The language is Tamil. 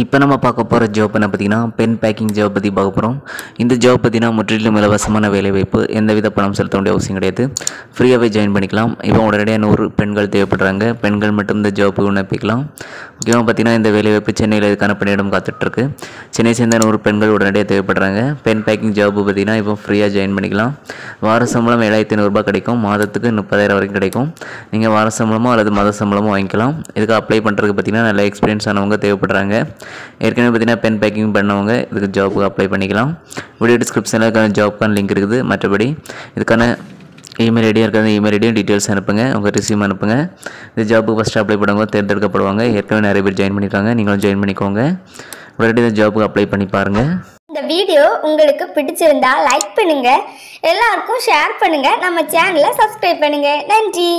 இப்போ நம்ம பார்க்க போகிற ஜாப் என்ன பார்த்திங்கன்னா பென் பேக்கிங் ஜாப் பற்றி பார்க்க போகிறோம் இந்த ஜாப் பார்த்திங்கன்னா முற்றிலும் இலவசமான வேலைவாய்ப்பு எந்தவித பணம் செலுத்த வேண்டிய அவசியம் கிடையாது ஃப்ரீயாகவே ஜாயின் பண்ணிக்கலாம் இப்போ உடனடியாக நூறு பெண்கள் தேவைப்படுறாங்க பெண்கள் மட்டும் இந்த ஜாப்புக்கு விண்ணப்பிக்கலாம் முக்கியமாக பார்த்திங்கன்னா இந்த வேலைவாய்ப்பு சென்னையில் இதுக்கான பணியிடம் காத்துட்ருக்கு சென்னை சேர்ந்த நூறு பெண்கள் உடனடியாக தேவைப்படுறாங்க பென் பேக்கிங் ஜாப் பார்த்திங்கன்னா இப்போ ஃப்ரீயாக ஜாயின் பண்ணிக்கலாம் வார சம்பளம் ஏழாயிரத்தி ஐநூறுரூபா கிடைக்கும் மாதத்துக்கு முப்பதாயிரம் வரைக்கும் கிடைக்கும் நீங்கள் வார சம்பளமோ அல்லது மாத சம்பளமோ வாங்கிக்கலாம் இதுக்கு அப்ளை பண்ணுறதுக்கு பார்த்திங்கன்னா நல்ல எக்ஸ்பீரியன்ஸ் ஆனவங்க தேவைப்படுறாங்க ஏற்கனவே பார்த்தீங்கன்னா பென் பேக்கிங் பண்ணவங்க இதுக்கு ஜாப்புக்கு அப்ளை பண்ணிக்கலாம் வீடியோ டிஸ்கிரிப்ஷனில் இதுக்கான ஜாப்க்கான லிங்க் இருக்குது மற்றபடி இதுக்கான இமெயில் ஐடியாக இருக்கிற இமெயில் ஐடியும் டீட்டெயில்ஸ் அனுப்புங்க உங்கள் ரெசியூம் அனுப்புங்க இந்த ஜாப்புக்கு ஃபஸ்ட்டு அப்ளை பண்ணுவாங்க தேர்ந்தெடுக்கப்படுவாங்க ஏற்கனவே நிறைய பேர் ஜாயின் பண்ணியிருக்காங்க நீங்களும் ஜாயின் பண்ணிக்கோங்க உடனடி இந்த ஜாப்புக்கு அப்ளை பண்ணி பாருங்கள் இந்த வீடியோ உங்களுக்கு பிடிச்சிருந்தா லைக் பண்ணுங்கள் எல்லாருக்கும் ஷேர் பண்ணுங்கள் நம்ம சேனலை சப்ஸ்கிரைப் பண்ணுங்கள் நன்றி